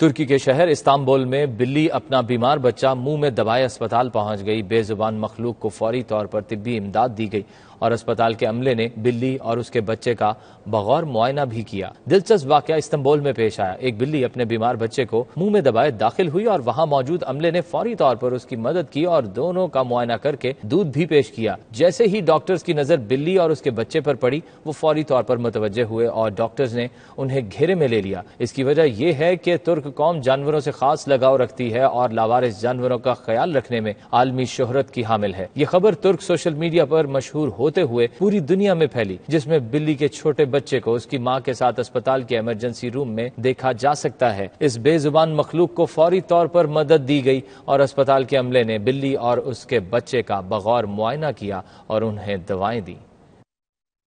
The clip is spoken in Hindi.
तुर्की के शहर इस्तांबुल में बिल्ली अपना बीमार बच्चा मुंह में दबाए अस्पताल पहुंच गई बेजुबान मखलूक को फौरी तौर पर तिब्बी इमदाद दी गई और अस्पताल के अमले ने बिल्ली और उसके बच्चे का बगौर मुआयना भी किया दिलचस्प वाक़ इस्तांबुल में पेश आया एक बिल्ली अपने बीमार बच्चे को मुंह में दबाए दाखिल हुई और वहाँ मौजूद अमले ने फौरी तौर पर उसकी मदद की और दोनों का मुआयना करके दूध भी पेश किया जैसे ही डॉक्टर्स की नज़र बिल्ली और उसके बच्चे पर पड़ी वो फौरी तौर पर मुतवजह हुए और डॉक्टर्स ने उन्हें घेरे में ले लिया इसकी वजह यह है कि तुर्क कि कौम जानवरों से खास लगाव रखती है और लावारिस जानवरों का ख्याल रखने में आलमी शोहरत की हामिल है ये खबर तुर्क सोशल मीडिया पर मशहूर होते हुए पूरी दुनिया में फैली जिसमें बिल्ली के छोटे बच्चे को उसकी माँ के साथ अस्पताल के इमरजेंसी रूम में देखा जा सकता है इस बेजुबान मखलूक को फौरी तौर पर मदद दी गई और अस्पताल के अमले ने बिल्ली और उसके बच्चे का बगौर मुआयना किया और उन्हें दवाएं दी